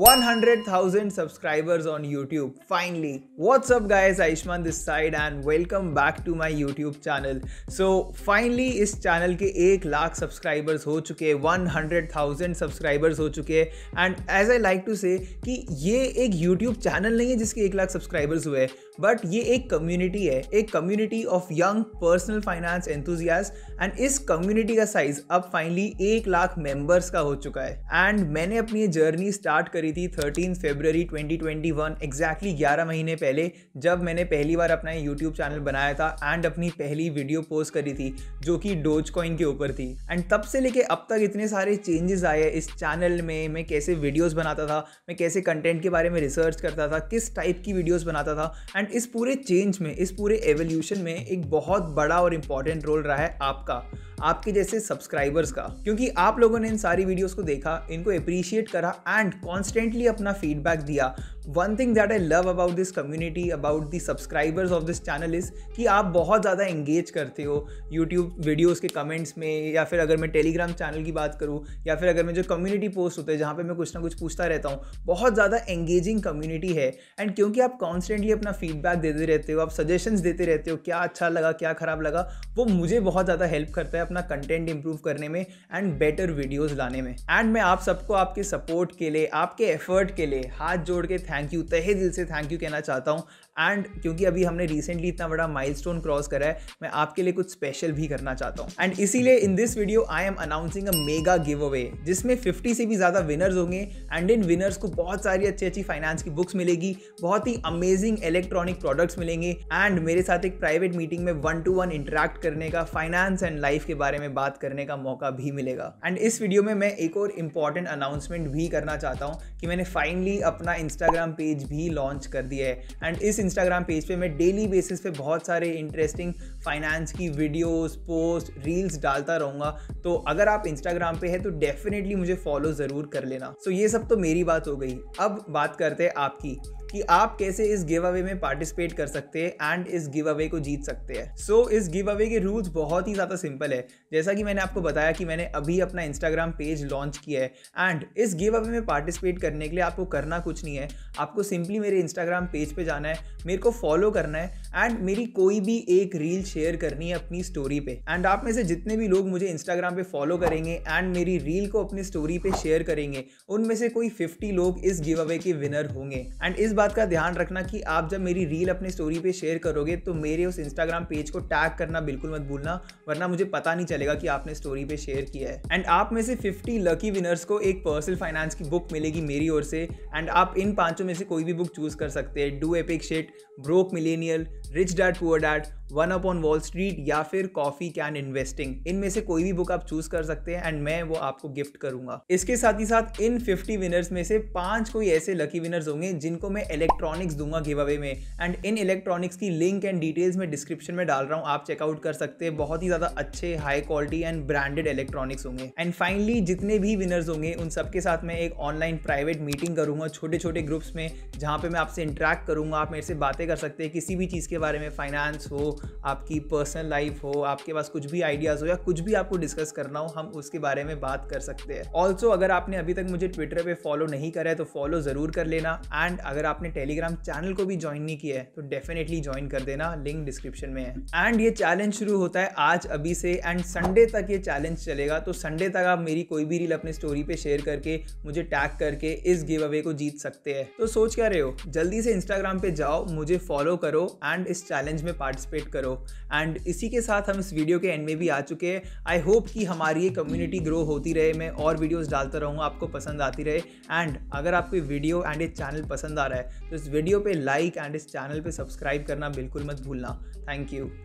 100,000 subscribers on YouTube. Finally, what's up guys? Aishman this side and welcome back to my YouTube channel. So finally इस channel के एक lakh subscribers हो चुके 100,000 subscribers हो चुके and as I like to say कि ये एक YouTube channel नहीं है जिसके एक लाख subscribers हुए बट ये एक कम्युनिटी है एक community of young personal finance enthusiasts and इस कम्युनिटी का साइज अब फाइनली एक लाख मेंबर्स का हो चुका है एंड मैंने अपनी जर्नी स्टार्ट करी करी थी thirteen February 2021 twenty one exactly ग्यारह महीने पहले जब मैंने पहली बार अपना यूट्यूब चैनल बनाया था एंड अपनी पहली वीडियो पोस्ट करी थी जो कि डोज कॉइन के ऊपर थी एंड तब से लेके अब तक इतने सारे चेंजेस आए इस चैनल में मैं कैसे वीडियोज़ बनाता था मैं कैसे कंटेंट के बारे में रिसर्च करता था किस टाइप की वीडियोज़ बनाता था एंड इस पूरे चेंज में इस पूरे एवोल्यूशन में एक बहुत बड़ा और इम्पॉर्टेंट रोल रहा है आपका आपके जैसे सब्सक्राइबर्स का क्योंकि आप लोगों ने इन सारी वीडियोस को देखा इनको अप्रिशिएट करा एंड कॉन्स्टेंटली अपना फीडबैक दिया one thing that I love about this community about the subscribers of this channel is कि आप बहुत ज़्यादा एंगेज करते हो यूट्यूब वीडियोज़ के कमेंट्स में या फिर अगर मैं टेलीग्राम चैनल की बात करूँ या फिर अगर मैं जो कम्युनिटी पोस्ट होते हैं जहाँ पर मैं कुछ ना कुछ पूछता रहता हूँ बहुत ज़्यादा एंगेजिंग कम्युनिटी है एंड क्योंकि आप कॉन्स्टेंटली अपना फीडबैक देते रहते हो आप सजेशंस देते रहते हो क्या अच्छा लगा क्या ख़राब लगा वो मुझे बहुत ज़्यादा हेल्प करता है अपना कंटेंट इंप्रूव करने में एंड बेटर वीडियोज़ लाने में एंड मैं आप सबको आपके सपोर्ट के लिए आपके एफर्ट के लिए हाथ जोड़ के थैंक थैंक यू तहे दिल से थैंक यू कहना चाहता हूँ एंड क्योंकि अभी हमने रिसेंटली इतना बड़ा माइलस्टोन क्रॉस करा है मैं आपके लिए कुछ स्पेशल भी करना चाहता हूँ एंड इसीलिए in this video I am announcing a mega giveaway जिसमें 50 से भी ज़्यादा विनर्स होंगे एंड इन विनर्स को बहुत सारी अच्छी अच्छी फाइनेंस की बुक्स मिलेगी बहुत ही अमेजिंग इलेक्ट्रॉनिक प्रोडक्ट्स मिलेंगे एंड मेरे साथ एक प्राइवेट मीटिंग में वन टू वन इंटरेक्ट करने का फाइनेंस एंड लाइफ के बारे में बात करने का मौका भी मिलेगा एंड इस वीडियो में मैं एक और इंपॉर्टेंट अनाउंसमेंट भी करना चाहता हूँ कि मैंने फाइनली अपना इंस्टाग्राम इंस्टाग्राम पेज भी लॉन्च कर दिया है एंड इस इंस्टाग्राम पेज पे मैं डेली बेसिस पे बहुत सारे इंटरेस्टिंग फाइनेंस की वीडियोस पोस्ट रील्स डालता रहूंगा तो अगर आप इंस्टाग्राम पे है तो डेफिनेटली मुझे फॉलो ज़रूर कर लेना सो so, ये सब तो मेरी बात हो गई अब बात करते हैं आपकी कि आप कैसे इस गिव अवे में पार्टिसिपेट कर सकते हैं एंड इस गिव अवे को जीत सकते हैं सो so, इस गिव अवे के रूल्स बहुत ही ज़्यादा सिंपल है जैसा कि मैंने आपको बताया कि मैंने अभी अपना इंस्टाग्राम पेज लॉन्च किया है एंड इस गिव अवे में पार्टिसिपेट करने के लिए आपको करना कुछ नहीं है आपको सिंपली मेरे इंस्टाग्राम पेज पे जाना है मेरे को फॉलो करना है एंड मेरी कोई भी एक रील शेयर करनी है अपनी स्टोरी पे एंड आप में से जितने भी लोग मुझे इंस्टाग्राम पे फॉलो करेंगे एंड मेरी रील को अपनी स्टोरी पे शेयर करेंगे उनमें से कोई फिफ्टी लोग इस गिव अवे के विनर होंगे एंड इस बात का ध्यान रखना कि आप जब मेरी रील अपनी स्टोरी पे शेयर करोगे तो मेरे उस इंस्टाग्राम पेज को टैग करना बिल्कुल मत भूलना वरना मुझे पता नहीं चलेगा कि आपने स्टोरी पे शेयर किया है एंड आप में से फिफ्टी लकी विनर्स को एक पर्सनल फाइनेंस की बुक मिलेगी मेरी ओर से एंड आप इन पांचों में से कोई भी बुक चूज कर सकते हैं do epic shit broke millennial rich dad poor dad one up on Wall Street या फिर कॉफी कैन इन्वेस्टिंग इनमें से कोई भी बुक आप चूज कर सकते हैं एंड मैं वो आपको गिफ्ट करूंगा इसके साथ ही साथ इन 50 विनर्स में से पांच कोई ऐसे लकी विनर्स होंगे जिनको मैं इलेक्ट्रॉनिक्स दूंगा गिव अवे में एंड इन इलेक्ट्रॉनिक्स की लिंक एंड डिटेल्स मैं डिस्क्रिप्शन में डाल रहा हूँ आप चेकआउट कर सकते हैं बहुत ही ज्यादा अच्छे high quality and branded electronics होंगे एंड फाइनली जितने भी विनर्स होंगे उन सबके साथ मैं एक ऑनलाइन प्राइवेट मीटिंग करूंगा छोटे छोटे ग्रुप्स में जहाँ पे मैं आपसे इंटरेक्ट करूंगा आप मेरे से बातें कर सकते हैं किसी भी चीज़ के बारे में फाइनेंस हो आपकी पर्सनल लाइफ हो आपके पास कुछ भी आइडियाज़ हो या कुछ भी आपको डिस्कस करना हो हम उसके बारे में बात कर सकते हैं ऑल्सो अगर आपने अभी तक मुझे ट्विटर पर फॉलो नहीं करा है तो फॉलो ज़रूर कर लेना एंड अगर आपने टेलीग्राम चैनल को भी ज्वाइन नहीं किया है तो डेफिनेटली ज्वाइन कर देना लिंक डिस्क्रिप्शन में है एंड ये चैलेंज शुरू होता है आज अभी से एंड संडे तक ये चैलेंज चलेगा तो संडे तक आप मेरी कोई भी रील अपनी स्टोरी पे शेयर करके मुझे टैग करके इस गिव अवे को जीत सकते हैं तो सोच क्या रहे हो जल्दी से इंस्टाग्राम पे जाओ मुझे फॉलो करो एंड इस चैलेंज में पार्टिसिपेट सब्सक्राइब करो एंड इसी के साथ हम इस वीडियो के एंड में भी आ चुके हैं आई होप कि हमारी ये कम्युनिटी ग्रो होती रहे मैं और वीडियोस डालता रहूँ आपको पसंद आती रहे एंड अगर आपको ये वीडियो एंड इस चैनल पसंद आ रहा है तो इस वीडियो पे लाइक एंड इस चैनल पे सब्सक्राइब करना बिल्कुल मत भूलना थैंक यू